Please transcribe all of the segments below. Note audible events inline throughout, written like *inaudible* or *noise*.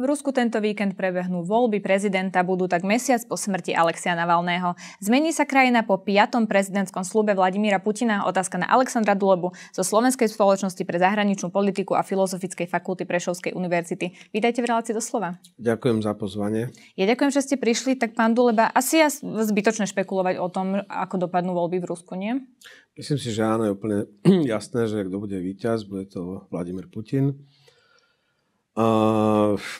V Rusku tento víkend prebehnú voľby prezidenta, budú tak mesiac po smrti Alexia Navalného. Zmení sa krajina po piatom prezidentskom slube Vladimíra Putina? Otázka na Alexandra Dulobu zo Slovenskej spoločnosti pre zahraničnú politiku a Filozofickej fakulty Prešovskej univerzity. Vítajte v relácii do slova. Ďakujem za pozvanie. Ja ďakujem, že ste prišli. Tak pán Duleba, asi je zbytočné špekulovať o tom, ako dopadnú voľby v Rusku, nie? Myslím si, že áno, je úplne *clears throat* jasné, že kto bude víťaz, bude to Vladimír Putin a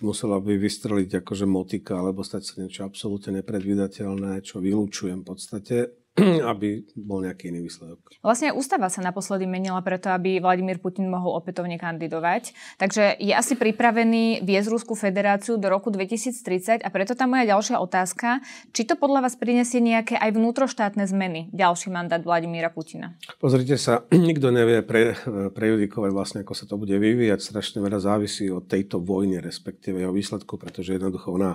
musela by vystreliť akože motika, alebo stať sa niečo absolútne nepredvídateľné, čo vylúčujem v podstate. *clears throat* aby bol nejaký iný výsledok. Vlastne ústava sa naposledy menila preto, aby Vladimír Putin mohol opätovne kandidovať. Takže je asi pripravený viesť Rusku federáciu do roku 2030 a preto tá moja ďalšia otázka, či to podľa vás prinesie nejaké aj vnútroštátne zmeny, ďalší mandát Vladimíra Putina? Pozrite sa, *clears throat* nikto nevie pre, prejudikovať vlastne, ako sa to bude vyvíjať. Strašne veľa závisí od tejto vojny, respektíve jeho výsledku, pretože jednoducho ona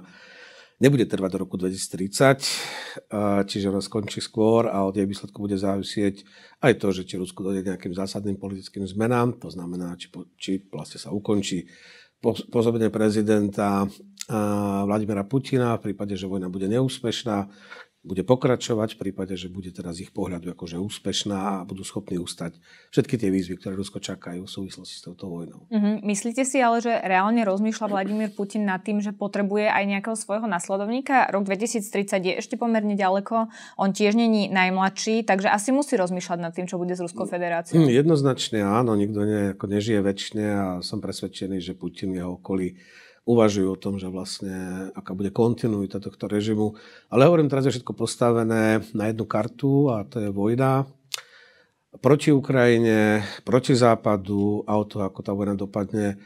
nebude trvať do roku 2030, čiže ona skončí skôr a od jej výsledku bude závisieť aj to, že či Rusko dojde nejakým zásadným politickým zmenám, to znamená, či, či vlastne sa ukončí pôsobenie prezidenta Vladimira Putina v prípade, že vojna bude neúspešná, bude pokračovať v prípade, že bude teraz ich pohľadu akože úspešná a budú schopní ustať všetky tie výzvy, ktoré Rusko čakajú v súvislosti s touto vojnou. Mm-hmm. Myslíte si ale, že reálne rozmýšľa Vladimír Putin nad tým, že potrebuje aj nejakého svojho nasledovníka? Rok 2030 je ešte pomerne ďaleko, on tiež není najmladší, takže asi musí rozmýšľať nad tým, čo bude s Ruskou federáciou. Hm, jednoznačne áno, nikto ne, ako nežije väčšine a som presvedčený, že Putin jeho okolí uvažujú o tom, že vlastne aká bude kontinuita tohto režimu. Ale hovorím, teraz je všetko postavené na jednu kartu a to je vojna proti Ukrajine, proti Západu a o to, ako tá vojna dopadne,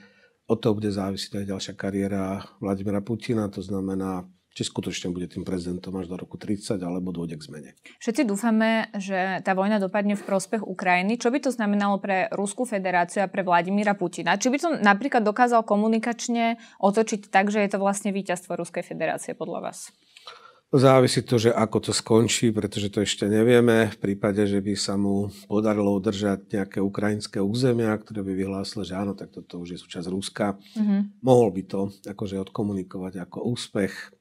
od toho bude závisiť aj ďalšia kariéra Vladimira Putina, to znamená či skutočne bude tým prezidentom až do roku 30 alebo dôjde k zmene. Všetci dúfame, že tá vojna dopadne v prospech Ukrajiny. Čo by to znamenalo pre Rusku federáciu a pre Vladimíra Putina? Či by to napríklad dokázal komunikačne otočiť tak, že je to vlastne víťazstvo Ruskej federácie podľa vás? Závisí to, že ako to skončí, pretože to ešte nevieme. V prípade, že by sa mu podarilo udržať nejaké ukrajinské územia, ktoré by vyhlásil, že áno, tak toto už je súčasť Ruska, mm-hmm. mohol by to akože odkomunikovať ako úspech.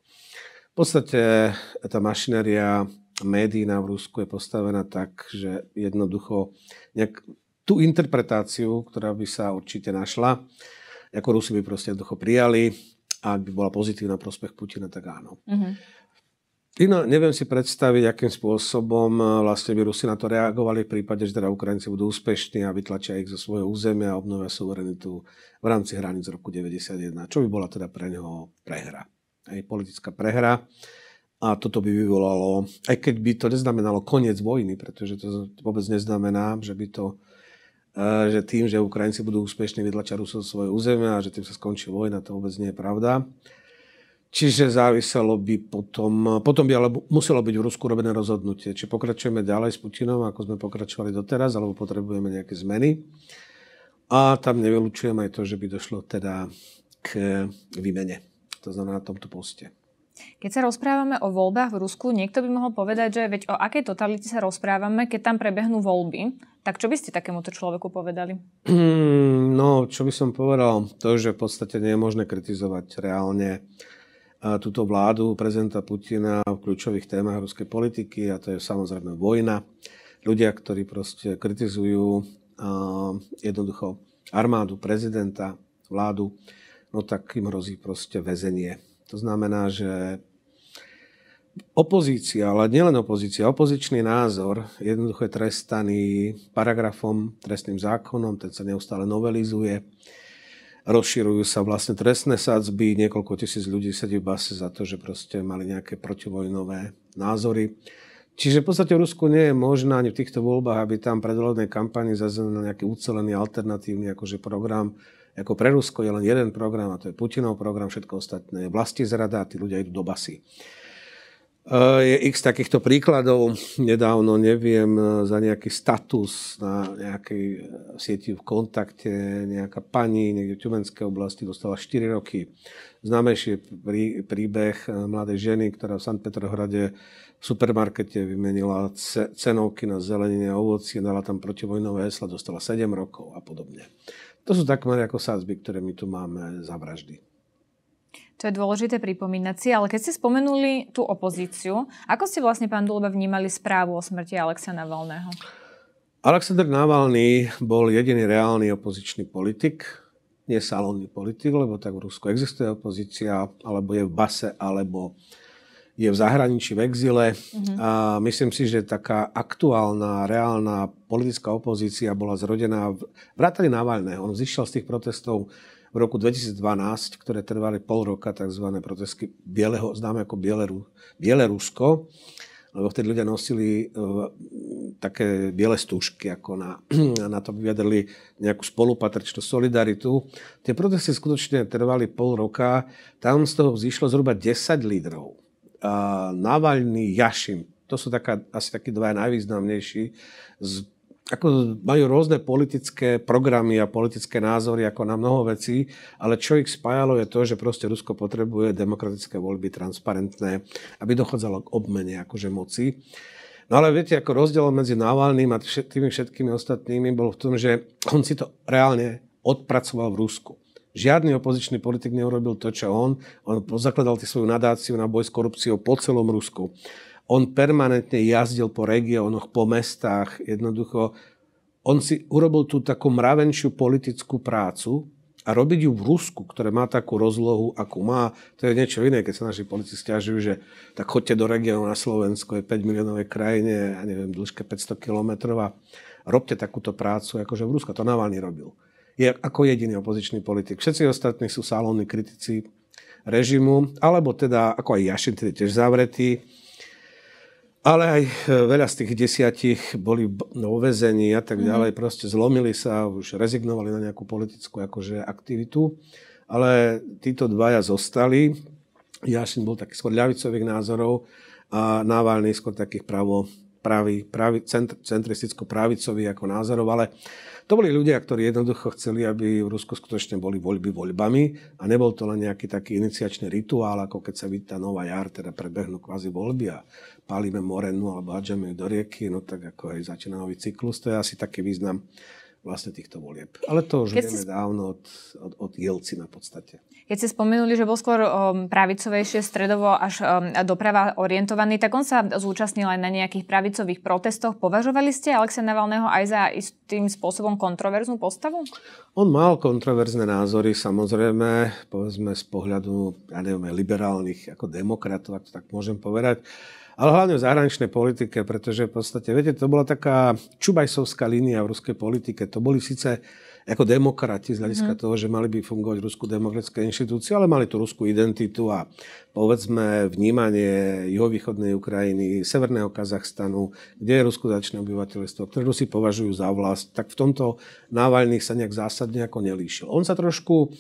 V podstate e, tá mašinéria médií na Rusku je postavená tak, že jednoducho nejak tú interpretáciu, ktorá by sa určite našla, ako Rusi by proste jednoducho prijali, a ak by bola pozitívna prospech Putina, tak áno. Uh-huh. Iná, neviem si predstaviť, akým spôsobom e, vlastne by Rusi na to reagovali v prípade, že teda Ukrajinci budú úspešní a vytlačia ich zo svojho územia a obnovia suverenitu v rámci hraníc roku 91, čo by bola teda pre neho prehra aj politická prehra. A toto by vyvolalo, aj keď by to neznamenalo koniec vojny, pretože to vôbec neznamená, že by to e, že tým, že Ukrajinci budú úspešní vydlačať Rusov svoje územia a že tým sa skončí vojna, to vôbec nie je pravda. Čiže záviselo by potom, potom by ale muselo byť v Rusku robené rozhodnutie, či pokračujeme ďalej s Putinom, ako sme pokračovali doteraz, alebo potrebujeme nejaké zmeny. A tam nevylučujem aj to, že by došlo teda k e, výmene to znamená na tomto poste. Keď sa rozprávame o voľbách v Rusku, niekto by mohol povedať, že veď o akej totalite sa rozprávame, keď tam prebehnú voľby. Tak čo by ste takémuto človeku povedali? Hmm, no, čo by som povedal, to, že v podstate nie je možné kritizovať reálne eh, túto vládu prezidenta Putina v kľúčových témach ruskej politiky a to je samozrejme vojna. Ľudia, ktorí proste kritizujú uh, jednoducho armádu, prezidenta, vládu, no tak im hrozí proste väzenie. To znamená, že opozícia, ale nielen opozícia, opozičný názor jednoducho je trestaný paragrafom, trestným zákonom, ten sa neustále novelizuje. Rozširujú sa vlastne trestné sadzby, niekoľko tisíc ľudí sedí v base za to, že proste mali nejaké protivojnové názory. Čiže v podstate v Rusku nie je možné ani v týchto voľbách, aby tam predvoľadnej kampani zaznamenal nejaký ucelený alternatívny akože program, ako pre Rusko je len jeden program, a to je Putinov program, všetko ostatné je vlasti zrada, tí ľudia idú do basy. E, je x takýchto príkladov. Nedávno, neviem, e, za nejaký status na nejakej e, sieti v kontakte nejaká pani niekde v Ťumenskej oblasti dostala 4 roky. Známejší prí, príbeh mladej ženy, ktorá v Sankt Petrohrade v supermarkete vymenila cenovky na zelenie a ovocie, dala tam protivojnové hesla, dostala 7 rokov a podobne. To sú takmer ako sázby, ktoré my tu máme za vraždy. To je dôležité pripomínať si, ale keď ste spomenuli tú opozíciu, ako ste vlastne, pán Duleba, vnímali správu o smrti Alexa Navalného? Alexander Navalný bol jediný reálny opozičný politik, nie salónny politik, lebo tak v Rusku existuje opozícia, alebo je v base, alebo je v zahraničí, v exile. Mm-hmm. A myslím si, že taká aktuálna, reálna politická opozícia bola zrodená v vrátane Navalného. On zišiel z tých protestov v roku 2012, ktoré trvali pol roka, tzv. protesty bieleho, známe ako Bieleru, Bielerusko, lebo vtedy ľudia nosili uh, také biele stúžky, ako na, *clears throat* na to vyjadrili nejakú spolupatrčnú solidaritu. Tie protesty skutočne trvali pol roka, tam z toho zišlo zhruba 10 lídrov uh, Navalny, Jašin. To sú taká, asi takí dva najvýznamnejší. Z, ako majú rôzne politické programy a politické názory ako na mnoho vecí, ale čo ich spájalo je to, že proste Rusko potrebuje demokratické voľby transparentné, aby dochádzalo k obmene akože moci. No ale viete, ako rozdiel medzi Navalným a tými všetkými ostatnými bol v tom, že on si to reálne odpracoval v Rusku. Žiadny opozičný politik neurobil to, čo on. On zakladal svoju nadáciu na boj s korupciou po celom Rusku. On permanentne jazdil po regiónoch, po mestách. Jednoducho, on si urobil tú takú mravenšiu politickú prácu, a robiť ju v Rusku, ktoré má takú rozlohu, akú má, to je niečo iné, keď sa naši politici stiažujú, že tak chodte do regiónu na Slovensko, je 5 miliónové krajine, ja neviem, dĺžka 500 kilometrov a robte takúto prácu, akože v Rusku. To Navalny robil je ako jediný opozičný politik. Všetci ostatní sú salónni kritici režimu, alebo teda, ako aj Jašin, teda tiež zavretý. Ale aj e, veľa z tých desiatich boli vo no, vezení a tak mhm. ďalej. Proste zlomili sa, už rezignovali na nejakú politickú akože, aktivitu. Ale títo dvaja zostali. Jašin bol taký skôr ľavicových názorov a Navalny skôr takých pravo pravi, pravi, centr, centristicko-pravicoví ako názorov, ale to boli ľudia, ktorí jednoducho chceli, aby v Rusku skutočne boli voľby voľbami a nebol to len nejaký taký iniciačný rituál, ako keď sa tá nová jar, teda prebehnú kvázi voľby a palíme morenu alebo hádžeme do rieky, no tak ako aj začína nový cyklus, to je asi taký význam vlastne týchto volieb. Ale to už Keď vieme si... dávno od, od, od Jelcina v podstate. Keď ste spomenuli, že bol skôr um, pravicovejšie, stredovo až um, doprava orientovaný, tak on sa zúčastnil aj na nejakých pravicových protestoch. Považovali ste Alexa Navalného aj za istým spôsobom kontroverznú postavu? On mal kontroverzné názory, samozrejme, povedzme z pohľadu, ja neviem, liberálnych ako demokratov, ak to tak môžem povedať ale hlavne v zahraničnej politike, pretože v podstate, viete, to bola taká čubajsovská línia v ruskej politike. To boli síce ako demokrati z hľadiska mm. toho, že mali by fungovať rusko demokratické inštitúcie, ale mali tu ruskú identitu a povedzme vnímanie juhovýchodnej Ukrajiny, severného Kazachstanu, kde je Rusko začné obyvateľstvo, ktoré si považujú za vlast, tak v tomto Návalných sa nejak zásadne ako nelíšil. On sa trošku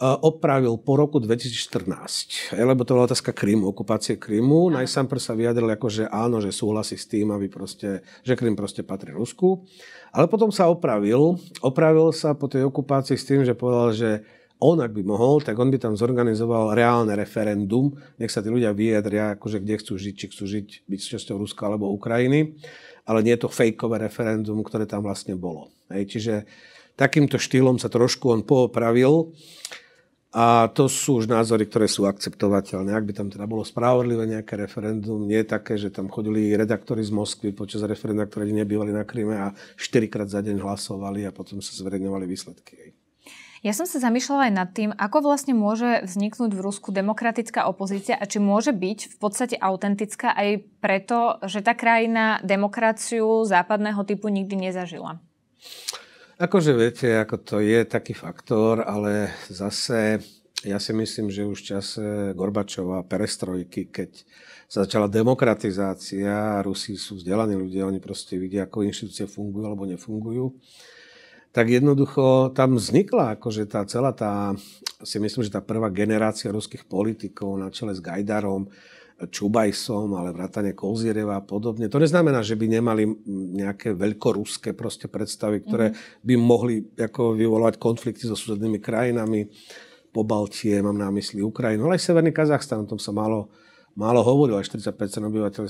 opravil po roku 2014, lebo to bola otázka Krymu, okupácie Krymu. Najsampr sa vyjadril ako, že áno, že súhlasí s tým, aby proste, že Krym proste patrí Rusku. Ale potom sa opravil. Opravil sa po tej okupácii s tým, že povedal, že on, ak by mohol, tak on by tam zorganizoval reálne referendum, nech sa tí ľudia vyjadria, akože kde chcú žiť, či chcú žiť byť súčasťou Ruska alebo Ukrajiny, ale nie je to fejkové referendum, ktoré tam vlastne bolo. E, čiže takýmto štýlom sa trošku on poopravil. A to sú už názory, ktoré sú akceptovateľné. Ak by tam teda bolo spravodlivé nejaké referendum, nie je také, že tam chodili redaktori z Moskvy počas referenda, ktoré nebývali na Kryme a štyrikrát za deň hlasovali a potom sa zverejňovali výsledky. Ja som sa zamýšľala aj nad tým, ako vlastne môže vzniknúť v Rusku demokratická opozícia a či môže byť v podstate autentická aj preto, že tá krajina demokraciu západného typu nikdy nezažila. Akože viete, ako to je taký faktor, ale zase ja si myslím, že už v čase Gorbačova perestrojky, keď sa začala demokratizácia, Rusi sú vzdelaní ľudia, oni proste vidia, ako inštitúcie fungujú alebo nefungujú, tak jednoducho tam vznikla akože tá celá tá, si myslím, že tá prvá generácia ruských politikov na čele s Gajdarom, Čubajsom, ale vrátane Kozireva a podobne. To neznamená, že by nemali nejaké veľkoruské proste predstavy, ktoré mm-hmm. by mohli ako vyvolovať konflikty so susednými krajinami. Po Baltie, mám na mysli Ukrajinu, ale aj Severný Kazachstan, o tom sa málo, málo hovorilo, aj 45% obyvateľov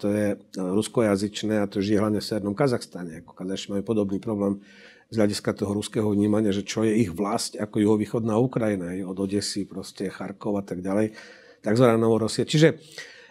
to je e, ruskojazyčné a to žije hlavne v Severnom Kazachstane. Ako Kazachstan majú podobný problém z hľadiska toho ruského vnímania, že čo je ich vlast ako juhovýchodná Ukrajina, od Odesy, proste Charkov a tak ďalej tzv. Novorosie. Čiže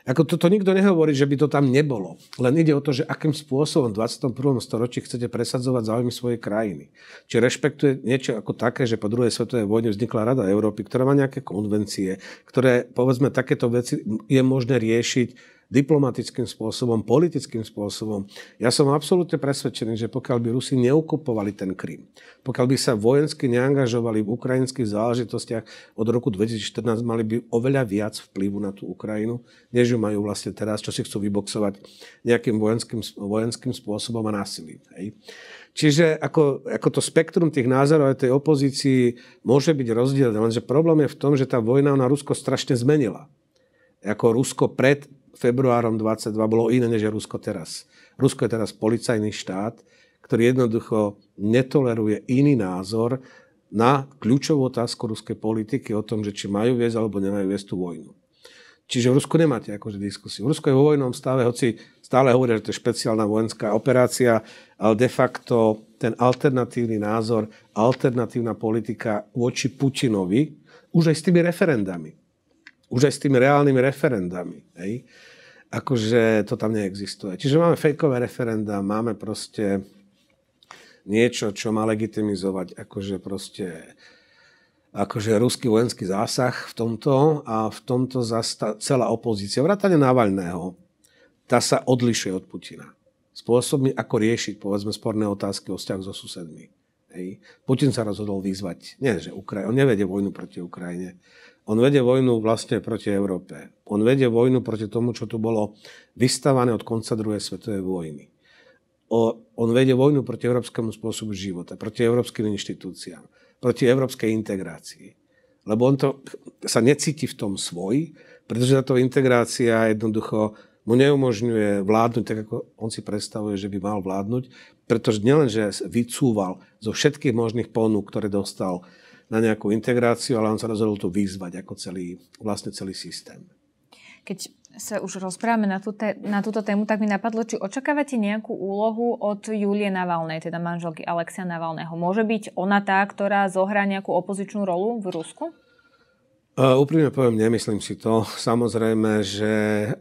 ako toto to nikto nehovorí, že by to tam nebolo. Len ide o to, že akým spôsobom v 21. storočí chcete presadzovať záujmy svojej krajiny. Či rešpektuje niečo ako také, že po druhej svetovej vojne vznikla Rada Európy, ktorá má nejaké konvencie, ktoré, povedzme, takéto veci je možné riešiť diplomatickým spôsobom, politickým spôsobom. Ja som absolútne presvedčený, že pokiaľ by Rusi neukupovali ten Krym, pokiaľ by sa vojensky neangažovali v ukrajinských záležitostiach od roku 2014, mali by oveľa viac vplyvu na tú Ukrajinu, než ju majú vlastne teraz, čo si chcú vyboxovať nejakým vojenským, vojenským spôsobom a násilím. Hej. Čiže ako, ako to spektrum tých názorov aj tej opozícii môže byť rozdielne, lenže problém je v tom, že tá vojna na Rusko strašne zmenila. Ako Rusko pred februárom 22 bolo iné, než Rusko teraz. Rusko je teraz policajný štát, ktorý jednoducho netoleruje iný názor na kľúčovú otázku ruskej politiky o tom, že či majú viesť alebo nemajú viesť tú vojnu. Čiže v Rusku nemáte akože diskusiu. Rusko je vo vojnom stave, hoci stále hovoria, že to je špeciálna vojenská operácia, ale de facto ten alternatívny názor, alternatívna politika voči Putinovi, už aj s tými referendami. Už aj s tými reálnymi referendami. Hej? Akože to tam neexistuje. Čiže máme fejkové referenda, máme proste niečo, čo má legitimizovať akože proste akože ruský vojenský zásah v tomto a v tomto zasta- celá opozícia, vrátane Navalného, tá sa odlišuje od Putina. Spôsobmi, ako riešiť, povedzme, sporné otázky o vzťah so susedmi. Hej. Putin sa rozhodol vyzvať, nie že Ukraj, on nevedie vojnu proti Ukrajine, on vedie vojnu vlastne proti Európe. On vedie vojnu proti tomu, čo tu bolo vystavané od konca druhej svetovej vojny. O, on vedie vojnu proti európskemu spôsobu života, proti európskym inštitúciám, proti európskej integrácii. Lebo on to, sa necíti v tom svoj, pretože táto integrácia jednoducho mu neumožňuje vládnuť tak, ako on si predstavuje, že by mal vládnuť, pretože nielenže že vycúval zo všetkých možných ponúk, ktoré dostal na nejakú integráciu, ale on sa rozhodol tu vyzvať ako celý, vlastne celý systém. Keď sa už rozprávame na, tú te- na túto tému, tak mi napadlo, či očakávate nejakú úlohu od Julie Navalnej, teda manželky Alexia Navalného. Môže byť ona tá, ktorá zohrá nejakú opozičnú rolu v Rusku? E, úprimne poviem, nemyslím si to. Samozrejme, že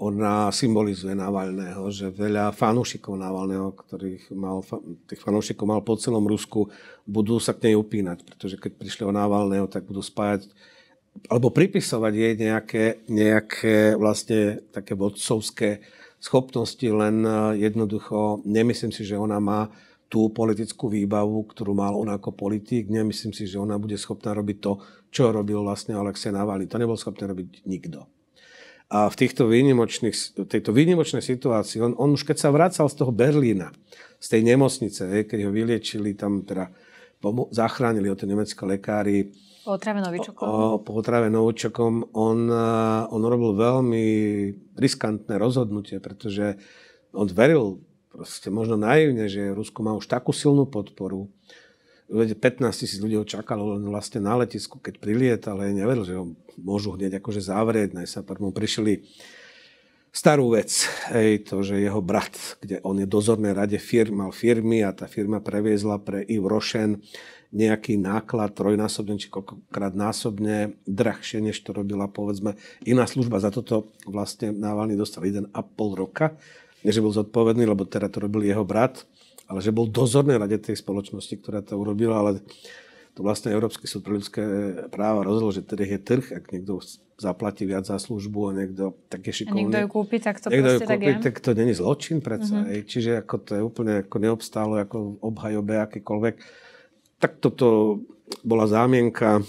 ona symbolizuje Navalného, že veľa fanúšikov Navalného, ktorých mal, tých fanúšikov mal po celom Rusku, budú sa k nej upínať, pretože keď prišli o Navalného, tak budú spájať alebo pripisovať jej nejaké, nejaké vlastne také vodcovské schopnosti, len e, jednoducho nemyslím si, že ona má tú politickú výbavu, ktorú mal on ako politik. Nemyslím si, že ona bude schopná robiť to, čo robil vlastne Alexej Navalny. To nebol schopný robiť nikto. A v týchto výnimočných, tejto výnimočnej situácii, on, on už keď sa vracal z toho Berlína, z tej nemocnice, je, keď ho vyliečili, tam teda pomo- zachránili ho tie nemecké lekári, Novičokom. Po On, eh, on robil veľmi riskantné rozhodnutie, pretože on veril proste možno naivne, že Rusko má už takú silnú podporu, 15 tisíc ľudí ho čakalo len vlastne na letisku, keď priliet, ale neveril, že ho môžu hneď akože zavrieť. Najsapr mu prišli starú vec, Ej, to, že jeho brat, kde on je dozorné rade firm, mal firmy a tá firma previezla pre Yves Rochen nejaký náklad trojnásobne či koľkokrát násobne drahšie, než to robila povedzme iná služba. Za toto vlastne Navalny dostal 1,5 roka, než bol zodpovedný, lebo teda to robil jeho brat ale že bol dozorný rade tej spoločnosti, ktorá to urobila, ale to vlastne Európsky súd pre ľudské práva rozhodol, že teda je trh, ak niekto zaplatí viac za službu a niekto tak je šikovný. A niekto ju kúpi, tak to niekto proste kúpi, tak je. Tak to není zločin predsa. Uh-huh. Mhm. Ej, čiže ako to je úplne ako neobstálo, ako obhajobe akýkoľvek. Tak toto bola zámienka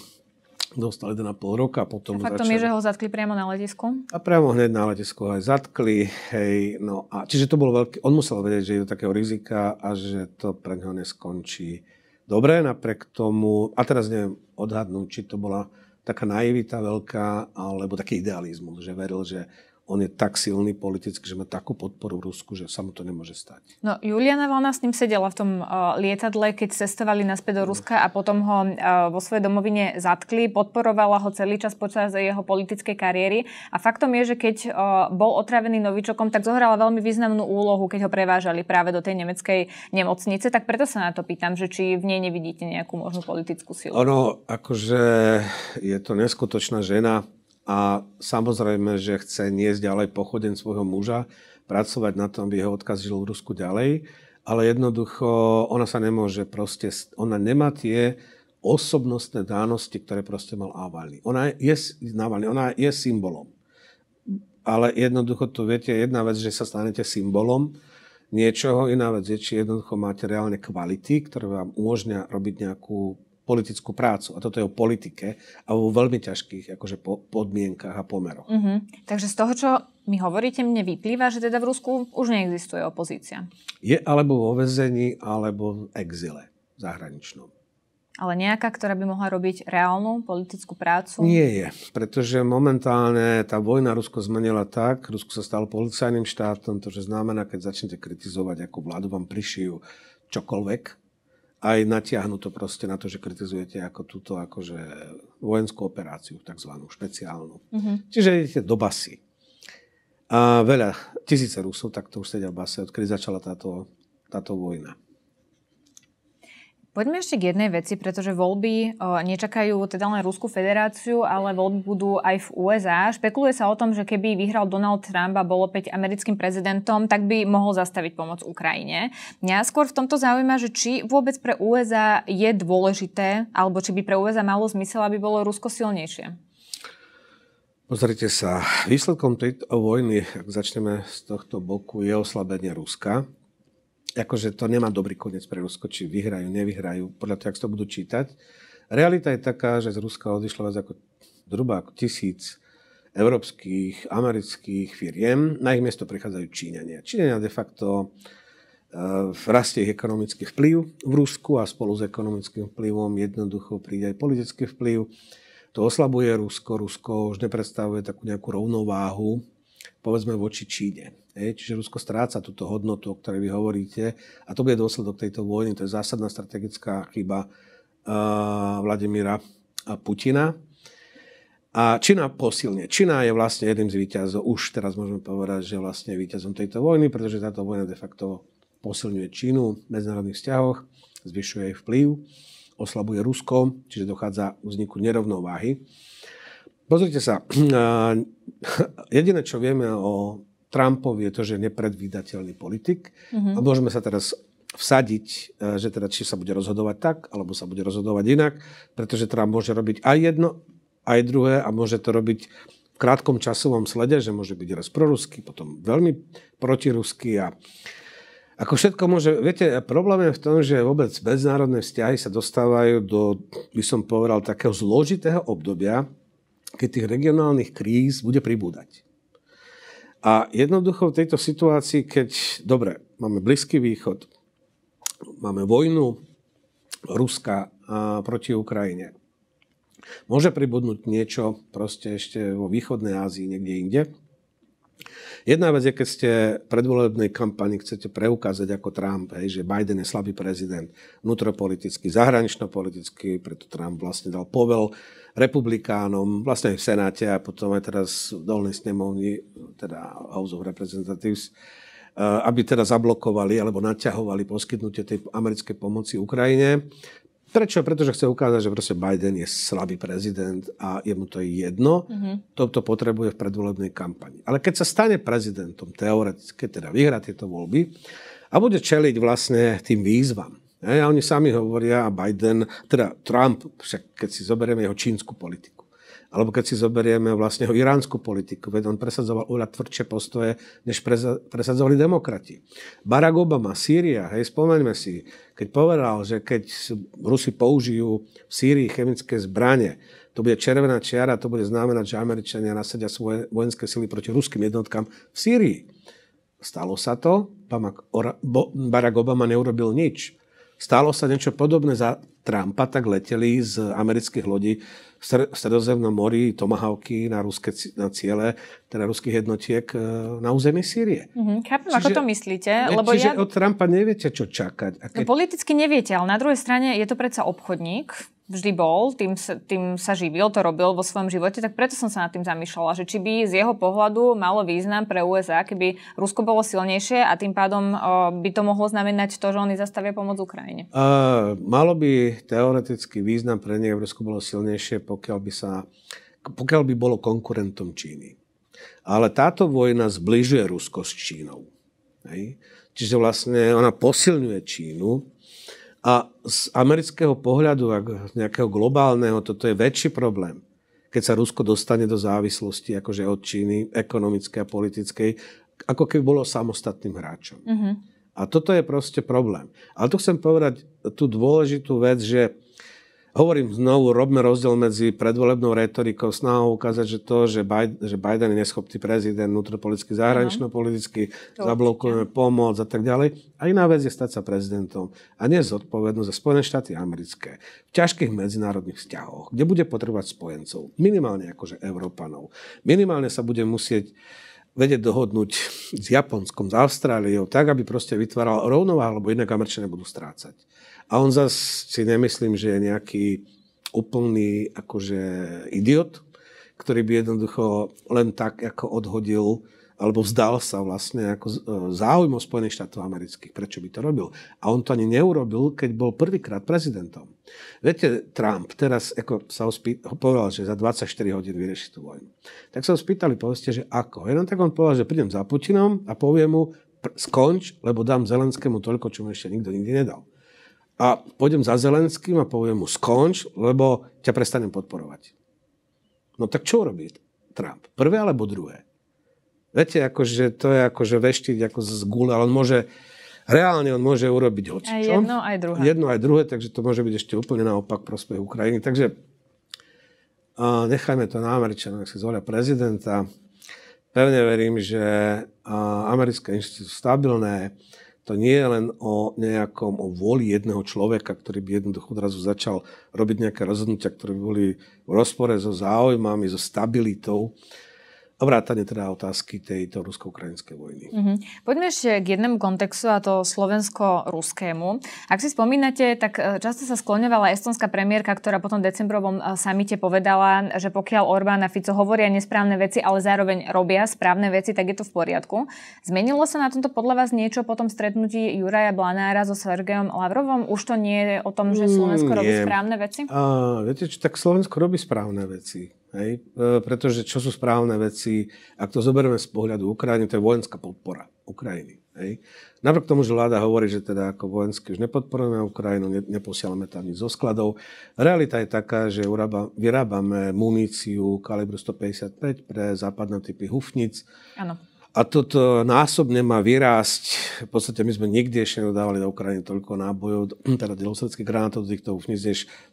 Dostal 1,5 roka. Potom a faktom začali... je, že ho zatkli priamo na letisku? A priamo hneď na letisku aj zatkli. Hej, no a, čiže to bol veľký... On musel vedieť, že je do takého rizika a že to pre neho neskončí dobre. Napriek tomu, a teraz neviem odhadnúť, či to bola taká naivita veľká, alebo taký idealizmus, že veril, že on je tak silný politicky, že má takú podporu v Rusku, že sa mu to nemôže stať. No, Juliana Valna s ním sedela v tom uh, lietadle, keď cestovali naspäť do no. Ruska a potom ho uh, vo svojej domovine zatkli, podporovala ho celý čas počas jeho politickej kariéry a faktom je, že keď uh, bol otravený novičokom, tak zohrala veľmi významnú úlohu, keď ho prevážali práve do tej nemeckej nemocnice, tak preto sa na to pýtam, že či v nej nevidíte nejakú možnú politickú silu. Ono, akože je to neskutočná žena, a samozrejme, že chce niesť ďalej pochodeň svojho muža, pracovať na tom, aby jeho odkaz žil v Rusku ďalej, ale jednoducho ona sa nemôže proste, ona nemá tie osobnostné dánosti, ktoré proste mal Navalny. Ona je, Navalny, ona je symbolom. Ale jednoducho tu viete, jedna vec, že sa stanete symbolom niečoho, iná vec je, či jednoducho máte reálne kvality, ktoré vám umožňa robiť nejakú politickú prácu. A toto je o politike a vo veľmi ťažkých akože, po, podmienkach a pomeroch. Mm-hmm. Takže z toho, čo mi hovoríte, mne vyplýva, že teda v Rusku už neexistuje opozícia. Je alebo vo vezení, alebo v exile zahraničnom. Ale nejaká, ktorá by mohla robiť reálnu politickú prácu? Nie je, pretože momentálne tá vojna Rusko zmenila tak, Rusko sa stalo policajným štátom, to že znamená, keď začnete kritizovať, ako vládu vám prišijú čokoľvek, aj natiahnuto proste na to, že kritizujete ako túto akože vojenskú operáciu, takzvanú špeciálnu. Mm-hmm. Čiže idete do basy. A veľa, tisíce Rusov takto už sedia v base, odkedy začala táto, táto vojna. Poďme ešte k jednej veci, pretože voľby nečakajú teda len Ruskú federáciu, ale voľby budú aj v USA. Špekuluje sa o tom, že keby vyhral Donald Trump a bol opäť americkým prezidentom, tak by mohol zastaviť pomoc Ukrajine. Mňa skôr v tomto zaujíma, že či vôbec pre USA je dôležité, alebo či by pre USA malo zmysel, aby bolo Rusko silnejšie. Pozrite sa, výsledkom tejto vojny, ak začneme z tohto boku, je oslabenie Ruska akože to nemá dobrý koniec pre Rusko, či vyhrajú, nevyhrajú, podľa toho, ak to budú čítať. Realita je taká, že z Ruska odišlo viac ako zhruba ako tisíc európskych, amerických firiem. Na ich miesto prichádzajú Číňania. Číňania de facto eh, v rastie ich ekonomický vplyv v Rusku a spolu s ekonomickým vplyvom jednoducho príde aj politický vplyv. To oslabuje Rusko. Rusko už nepredstavuje takú nejakú rovnováhu, povedzme, voči Číne. Hej, čiže Rusko stráca túto hodnotu, o ktorej vy hovoríte a to bude dôsledok tejto vojny. To je zásadná strategická chyba uh, Vladimíra eh, Putina. A Čína posilne. Čína je vlastne jedným z výťazov, už teraz môžeme povedať, že vlastne výťazom tejto vojny, pretože táto vojna de facto posilňuje Čínu v medzinárodných vzťahoch, zvyšuje jej vplyv, oslabuje Rusko, čiže dochádza k vzniku nerovnováhy. Pozrite sa, eh, jediné, čo vieme o Trumpov je to, že je nepredvídateľný politik. Mm-hmm. A môžeme sa teraz vsadiť, e, že teda či sa bude rozhodovať tak, alebo sa bude rozhodovať inak, pretože Trump môže robiť aj jedno, aj druhé a môže to robiť v krátkom časovom slede, že môže byť raz proruský, potom veľmi protiruský a ako všetko môže, viete, problém je v tom, že vôbec medzinárodné vzťahy sa dostávajú do, by som povedal, takého zložitého obdobia, keď tých regionálnych kríz bude pribúdať. A jednoducho v tejto situácii, keď, dobre, máme Blízky východ, máme vojnu Ruska proti Ukrajine, môže pribudnúť niečo proste ešte vo východnej Ázii, niekde inde, Jedna vec je, keď ste predvolebnej kampani chcete preukázať ako Trump, hej, že Biden je slabý prezident, vnútropoliticky, zahranično-politicky, preto Trump vlastne dal povel republikánom, vlastne aj v Senáte a potom aj teraz v dolnej snemovni, teda House of Representatives, eh, aby teda zablokovali alebo naťahovali poskytnutie tej americkej pomoci Ukrajine. Prečo? Pretože chce ukázať, že proste Biden je slabý prezident a je mu to jedno. Mm-hmm. To, to potrebuje v predvolebnej kampani. Ale keď sa stane prezidentom, teoreticky teda vyhrá tieto voľby a bude čeliť vlastne tým výzvam. A oni sami hovoria, a Biden, teda Trump, však keď si zoberieme jeho čínsku politiku alebo keď si zoberieme vlastne ho iránsku politiku, veď on presadzoval oveľa tvrdšie postoje, než presadzovali demokrati. Barack Obama, Sýria, hej, spomeňme si, keď povedal, že keď Rusi použijú v Sýrii chemické zbranie, to bude červená čiara, to bude znamenať, že Američania nasadia svoje vojenské sily proti ruským jednotkám v Sýrii. Stalo sa to, Barack Obama neurobil nič. Stalo sa niečo podobné za Trumpa, tak leteli z amerických lodí v stredozemnom mori tomahawky na, ruské, na ciele, teda ruských jednotiek e, na území Sýrie. Mm-hmm, chápem, čiže, ako to myslíte. Ne, lebo čiže ja... od Trumpa neviete, čo čakať. A keď... no, politicky neviete, ale na druhej strane je to predsa obchodník, vždy bol, tým, tým sa živil, to robil vo svojom živote, tak preto som sa nad tým zamýšľala, že či by z jeho pohľadu malo význam pre USA, keby Rusko bolo silnejšie a tým pádom by to mohlo znamenať to, že oni zastavia pomoc Ukrajine. Uh, malo by teoretický význam pre nich, Rusko bolo silnejšie, pokiaľ by, sa, pokiaľ by bolo konkurentom Číny. Ale táto vojna zbližuje Rusko s Čínou. Hej? Čiže vlastne ona posilňuje Čínu a z amerického pohľadu, ak nejakého globálneho, toto je väčší problém, keď sa Rusko dostane do závislosti akože od Číny, ekonomickej a politickej, ako keby bolo samostatným hráčom. Mm-hmm. A toto je proste problém. Ale tu chcem povedať tú dôležitú vec, že Hovorím znovu, robme rozdiel medzi predvolebnou retorikou, snahou ukázať, že to, že Biden, že Biden je neschopný prezident, vnútropoliticky, zahranično-politicky, no. zablokujeme pomoc a tak ďalej. A iná vec je stať sa prezidentom a nie zodpovednosť za Spojené štáty americké v ťažkých medzinárodných vzťahoch, kde bude potrebovať spojencov, minimálne akože Európanov. Minimálne sa bude musieť vedieť dohodnúť s Japonskom, s Austráliou, tak, aby proste vytváral rovnováhu, lebo inak Američania budú strácať. A on zase si nemyslím, že je nejaký úplný akože idiot, ktorý by jednoducho len tak ako odhodil alebo vzdal sa vlastne ako e, záujmu Spojených štátov amerických. Prečo by to robil? A on to ani neurobil, keď bol prvýkrát prezidentom. Viete, Trump teraz ako sa ho spý... povedal, že za 24 hodín vyrieši tú vojnu. Tak sa ho spýtali, povedzte, že ako. Jenom tak on povedal, že prídem za Putinom a poviem mu, skonč, lebo dám Zelenskému toľko, čo mu ešte nikto nikdy nedal a pôjdem za Zelenským a poviem mu skonč, lebo ťa prestanem podporovať. No tak čo robí Trump? Prvé alebo druhé? Viete, akože to je akože veštiť ako z gule, ale on môže, reálne on môže urobiť hoci. Aj jedno, aj druhé. Jedno, aj druhé, takže to môže byť ešte úplne naopak prospech Ukrajiny. Takže uh, nechajme to na Američanom, ak si zvolia prezidenta. Pevne verím, že uh, americké inštitúty sú stabilné, to nie je len o nejakom o vôli jedného človeka, ktorý by jednoducho odrazu začal robiť nejaké rozhodnutia, ktoré by boli v rozpore so záujmami, so stabilitou vrátane teda otázky tejto rusko-ukrajinskej vojny. Mm-hmm. Poďme ešte k jednému kontextu, a to slovensko-ruskému. Ak si spomínate, tak e, často sa skloňovala estonská premiérka, ktorá potom v decembrovom e, samite povedala, že pokiaľ Orbán a Fico hovoria nesprávne veci, ale zároveň robia správne veci, tak je to v poriadku. Zmenilo sa na tomto podľa vás niečo po tom stretnutí Juraja Blanára so Sergejom Lavrovom? Už to nie je o tom, že mm, Slovensko mm, robí správne veci? A, viete, či tak Slovensko robí správne veci. Hej? E, pretože čo sú správne veci, ak to zoberieme z pohľadu Ukrajiny, to je vojenská podpora Ukrajiny. Hej? Napriek tomu, že vláda hovorí, že teda ako vojenské už nepodporujeme Ukrajinu, ne, neposielame tam nič zo skladov, realita je taká, že urába, vyrábame muníciu kalibru 155 pre západné typy hufnic. Áno a toto násobne má vyrásť. V podstate my sme nikdy ešte nedodávali do Ukrajiny toľko nábojov, *clears throat* teda delosredských granátov, tých to už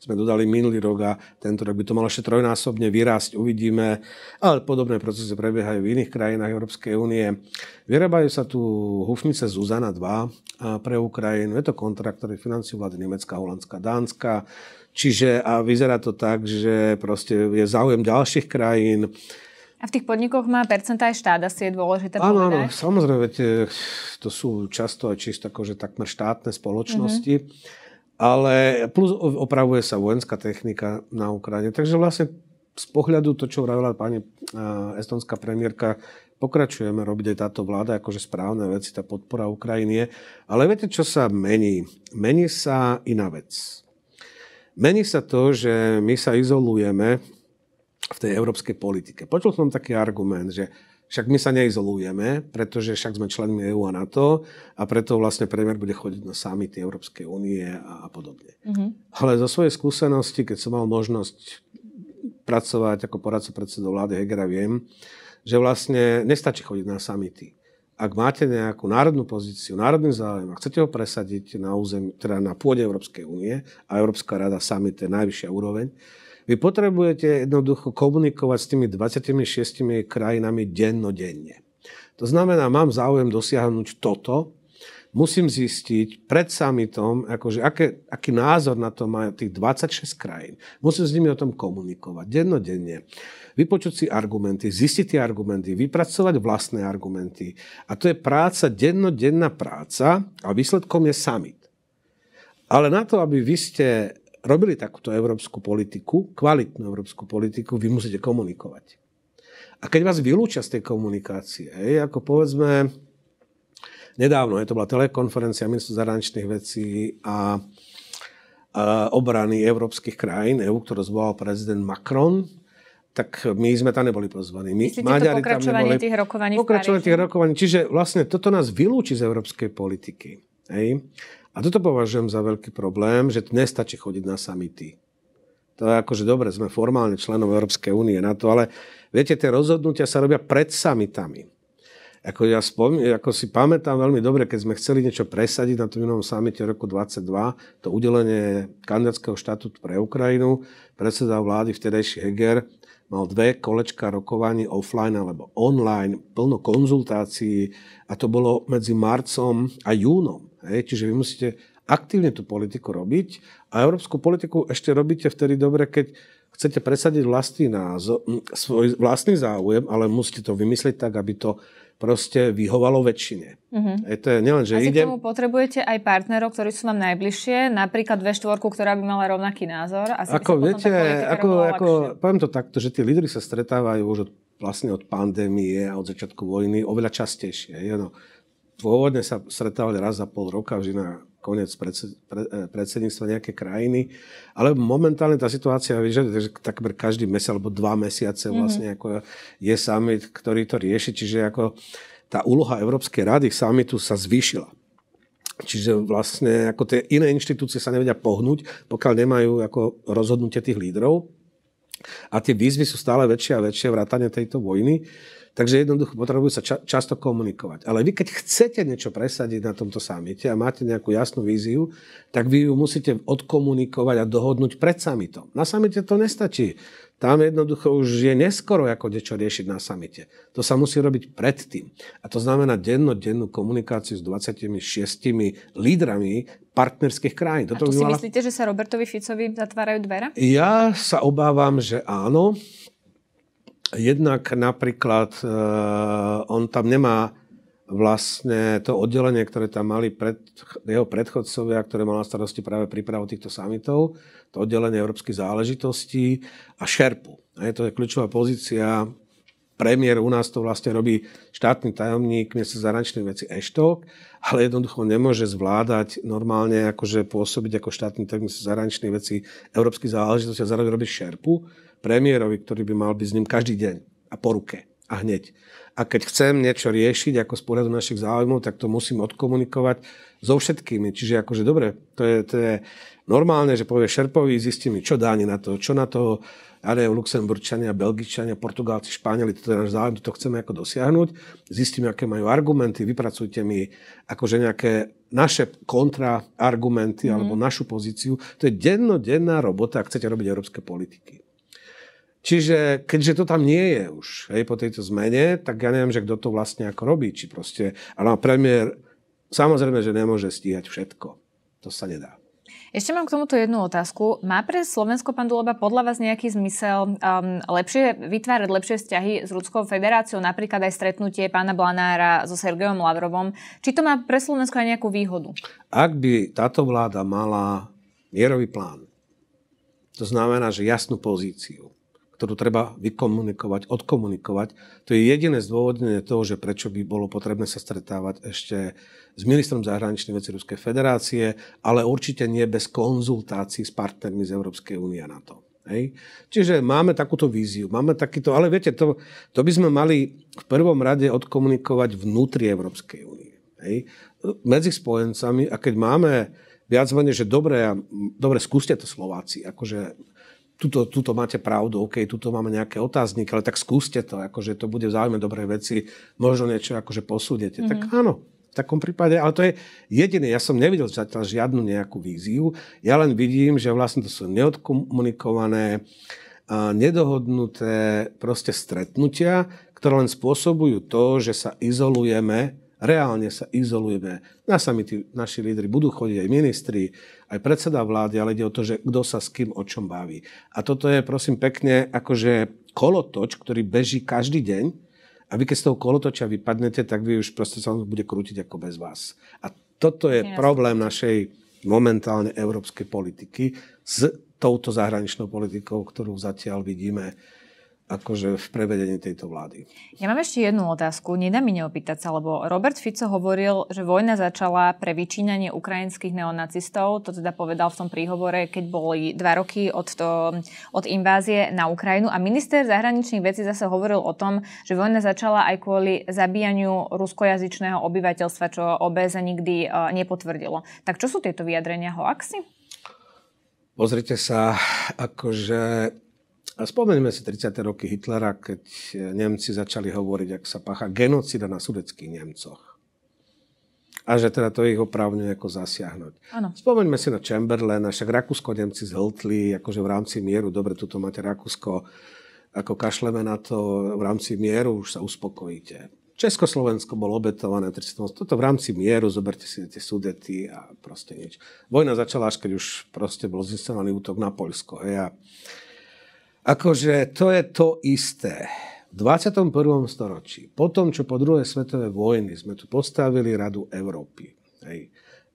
sme dodali minulý rok a tento rok by to malo ešte trojnásobne vyrásť, uvidíme. Ale podobné procesy prebiehajú v iných krajinách Európskej únie. Vyrábajú sa tu hufnice Zuzana 2 pre Ukrajinu. Je to kontrakt, ktorý financujú vlády Nemecka, Holandska, Dánska. Čiže a vyzerá to tak, že proste je záujem ďalších krajín a v tých podnikoch má percentá aj štát, asi je dôležité povedať. áno, samozrejme, viete, eh, to sú často aj čisto akože takmer štátne spoločnosti. Mm-hmm. Ale plus opravuje sa vojenská technika na Ukrajine. Takže vlastne z pohľadu to, čo vravila pani eh, estonská premiérka, pokračujeme robiť aj táto vláda, akože správne veci, tá podpora Ukrajiny je. Ale viete, čo sa mení? Mení sa iná vec. Mení sa to, že my sa izolujeme v tej európskej politike. Počul som taký argument, že však my sa neizolujeme, pretože však sme členmi EÚ a NATO a preto vlastne premiér bude chodiť na samity Európskej únie a, a podobne. Mm-hmm. Ale zo svojej skúsenosti, keď som mal možnosť pracovať ako poradca predsedu vlády Hegera, viem, že vlastne nestačí chodiť na samity. Ak máte nejakú národnú pozíciu, národný záujem a chcete ho presadiť na území, teda na pôde Európskej únie a Európska rada samit je najvyššia úroveň, vy potrebujete jednoducho komunikovať s tými 26 krajinami dennodenne. To znamená, mám záujem dosiahnuť toto, musím zistiť pred summitom, akože aké, aký názor na to má tých 26 krajín. Musím s nimi o tom komunikovať dennodenne. Vypočuť si argumenty, zistiť tie argumenty, vypracovať vlastné argumenty. A to je práca, dennodenná práca a výsledkom je summit. Ale na to, aby vy ste robili takúto európsku politiku, kvalitnú európsku politiku, vy musíte komunikovať. A keď vás vylúčia z tej komunikácie, ako povedzme, nedávno, je to bola telekonferencia ministrov zahraničných vecí a, a obrany európskych krajín, EU, ktorú zvolal prezident Macron, tak my sme tam neboli pozvaní. My, Myslíte Maďari to pokračovanie tam neboli, tých rokovaní Pokračovanie tých rokovaní. Čiže vlastne toto nás vylúči z európskej politiky. Hej. A toto považujem za veľký problém, že nestačí chodiť na samity. To je akože dobre, sme formálne členom Európskej únie na to, ale viete, tie rozhodnutia sa robia pred samitami. Ako, ja spom- ako si pamätám veľmi dobre, keď sme chceli niečo presadiť na tom inom samite roku 22, to udelenie kandidátskeho štatútu pre Ukrajinu, predseda vlády vtedajší Heger mal dve kolečka rokovaní offline alebo online, plno konzultácií a to bolo medzi marcom a júnom. Hej? Čiže vy musíte aktívne tú politiku robiť a európsku politiku ešte robíte vtedy dobre, keď chcete presadiť vlastný názor, svoj vlastný záujem, ale musíte to vymyslieť tak, aby to proste vyhovalo väčšine. Uh-huh. E to je nielen, že Asi idem... k tomu potrebujete aj partnerov, ktorí sú vám najbližšie, napríklad ve štvorku, ktorá by mala rovnaký názor. Asi ako viete, ako, ako, poviem to takto, že tí lídry sa stretávajú už od, vlastne od pandémie a od začiatku vojny oveľa častejšie. Je no pôvodne sa stretávali raz za pol roka, vždy na koniec eh, predsedníctva nejaké krajiny, ale momentálne tá situácia vyžaduje, takže takmer každý mesiac alebo dva mesiace mhm. vlastne ako je summit, ktorý to rieši, čiže ako tá úloha Európskej rady summitu sa zvýšila. Čiže vlastne ako tie iné inštitúcie sa nevedia pohnúť, pokiaľ nemajú ako rozhodnutie tých lídrov. A tie výzvy sú stále väčšie a väčšie vrátane tejto vojny. Takže jednoducho potrebujú sa ča- často komunikovať. Ale vy, keď chcete niečo presadiť na tomto samite a máte nejakú jasnú víziu, tak vy ju musíte odkomunikovať a dohodnúť pred samitom. Na samite to nestačí. Tam jednoducho už je neskoro, ako niečo riešiť na samite. To sa musí robiť predtým. A to znamená denno-dennú komunikáciu s 26 lídrami partnerských krajín. Toto A tu si mala... myslíte, že sa Robertovi Ficovi zatvárajú dvere? Ja sa obávam, že áno. Jednak napríklad uh, on tam nemá vlastne to oddelenie, ktoré tam mali pred, jeho predchodcovia, ktoré mal na starosti práve prípravu týchto samitov, to oddelenie európskych záležitostí a šerpu. Je to je kľúčová pozícia premiér u nás to vlastne robí štátny tajomník, miesto zahraničných veci Eštok ale jednoducho nemôže zvládať normálne akože pôsobiť ako štátny tajomník zahraničnej veci, európsky záležitosti a zároveň robiť šerpu premiérovi, ktorý by mal byť s ním každý deň a po ruke a hneď a keď chcem niečo riešiť ako z pohľadu našich záujmov, tak to musím odkomunikovať so všetkými. Čiže akože dobre, to je, to je normálne, že povie Šerpovi, zistí mi, čo dáni na to, čo na to, ale neviem, Luxemburčania, Belgičania, Portugálci, Španieli, to je náš záujem, to chceme ako dosiahnuť. Zistím, aké majú argumenty, vypracujte mi akože nejaké naše kontraargumenty mm. alebo našu pozíciu. To je dennodenná robota, ak chcete robiť európske politiky. Čiže keďže to tam nie je už hej, po tejto zmene, tak ja neviem, že kto to vlastne ako robí. Či proste, ale premiér samozrejme, že nemôže stíhať všetko. To sa nedá. Ešte mám k tomuto jednu otázku. Má pre Slovensko, pán Duloba, podľa vás nejaký zmysel um, lepšie vytvárať lepšie vzťahy s Ruskou federáciou, napríklad aj stretnutie pána Blanára so Sergejom Lavrovom? Či to má pre Slovensko aj nejakú výhodu? Ak by táto vláda mala mierový plán, to znamená, že jasnú pozíciu, ktorú treba vykomunikovať, odkomunikovať. To je jediné zdôvodnenie toho, že prečo by bolo potrebné sa stretávať ešte s ministrom zahraničných vecí Ruskej federácie, ale určite nie bez konzultácií s partnermi z Európskej únie a NATO. Hej. Čiže máme takúto víziu, máme takýto, ale viete, to, to by sme mali v prvom rade odkomunikovať vnútri Európskej únie. Hej. Medzi spojencami a keď máme viac menej, že dobre, dobre skúste to Slováci, akože tuto, tuto máte pravdu, OK, tuto máme nejaké otázniky, ale tak skúste to, akože to bude v záujme dobrej veci, možno niečo akože posúdete. Mm-hmm. Tak mhm. áno, v takom prípade, ale to je jediné, ja som nevidel zatiaľ žiadnu nejakú víziu, ja len vidím, že vlastne to sú neodkomunikované, nedohodnuté proste stretnutia, ktoré len spôsobujú to, že sa izolujeme reálne sa izolujeme. Na samity naši lídry budú chodiť aj ministri, aj predseda vlády, ale ide o to, že kto sa s kým o čom baví. A toto je, prosím, pekne akože kolotoč, ktorý beží každý deň a vy keď z toho kolotoča vypadnete, tak vy už proste sa bude krútiť ako bez vás. A toto je problém našej momentálne európskej politiky s touto zahraničnou politikou, ktorú zatiaľ vidíme akože v prevedení tejto vlády. Ja mám ešte jednu otázku, nedá mi neopýtať sa, lebo Robert Fico hovoril, že vojna začala pre vyčínanie ukrajinských neonacistov, to teda povedal v tom príhovore, keď boli dva roky od, to, od invázie na Ukrajinu a minister zahraničných vecí zase hovoril o tom, že vojna začala aj kvôli zabíjaniu ruskojazyčného obyvateľstva, čo OBS nikdy e, nepotvrdilo. Tak čo sú tieto vyjadrenia hoaxy? Pozrite sa, akože a spomeňme si 30. roky Hitlera, keď eh, Nemci začali hovoriť, ak sa pacha genocida na sudeckých Nemcoch a že teda to ich oprávne ako zasiahnuť. Ano. Spomeňme si na Chamberlaina, však Rakúsko Nemci zhltli, akože v rámci mieru, dobre, tuto máte Rakúsko, ako kašleme na to, v rámci mieru už sa uspokojíte. Československo bolo obetované, 30. toto v rámci mieru, zoberte si tie sudety a proste nič. Vojna začala až keď už proste bol zinscenovaný útok na Poľsko. Hej, a Akože to je to isté. V 21. storočí, po tom, čo po druhej svetovej vojny sme tu postavili Radu Európy, hej,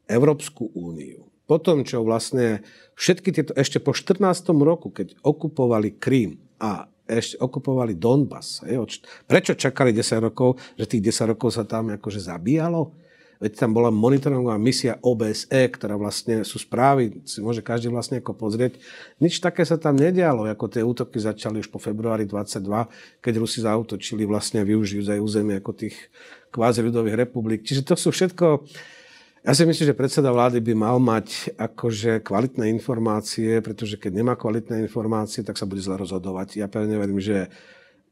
Európsku úniu, po tom, čo vlastne všetky tieto, ešte po 14. roku, keď okupovali Krím a ešte okupovali Donbass. Hej, prečo čakali 10 rokov, že tých 10 rokov sa tam akože zabíjalo? Veď tam bola monitorová misia OBSE, ktorá vlastne sú správy, si môže každý vlastne ako pozrieť. Nič také sa tam nedialo, ako tie útoky začali už po februári 22, keď Rusi zautočili vlastne využijú aj územie ako tých kvázi ľudových republik. Čiže to sú všetko... Ja si myslím, že predseda vlády by mal mať akože kvalitné informácie, pretože keď nemá kvalitné informácie, tak sa bude zle rozhodovať. Ja pevne verím, že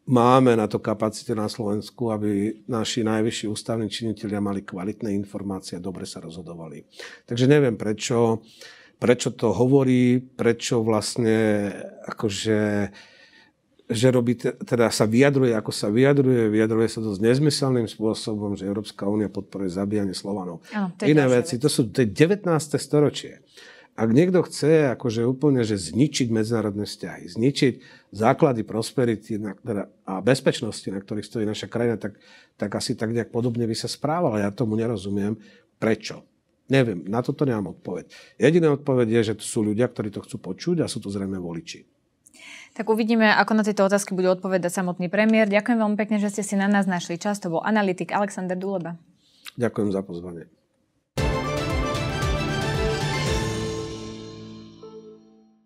máme na to kapacitu na Slovensku, aby naši najvyšší ústavní činitelia mali kvalitné informácie a dobre sa rozhodovali. Takže neviem prečo, prečo to hovorí, prečo vlastne akože že robí, teda sa vyjadruje, ako sa vyjadruje, vyjadruje sa dosť nezmyselným spôsobom, že Európska únia podporuje zabíjanie Slovanov. Áno, Iné veci, to sú to 19. storočie. Ak niekto chce akože úplne že zničiť medzinárodné vzťahy, zničiť základy prosperity na, teda, a bezpečnosti, na ktorých stojí naša krajina, tak, tak asi tak nejak podobne by sa správal. Ja tomu nerozumiem. Prečo? Neviem, na toto nemám odpoveď. Jediná odpoveď je, že tu sú ľudia, ktorí to chcú počuť a sú to zrejme voliči. Tak uvidíme, ako na tieto otázky bude odpovedať samotný premiér. Ďakujem veľmi pekne, že ste si na nás našli čas. To bol analytik Alexander Duleba. Ďakujem za pozvanie.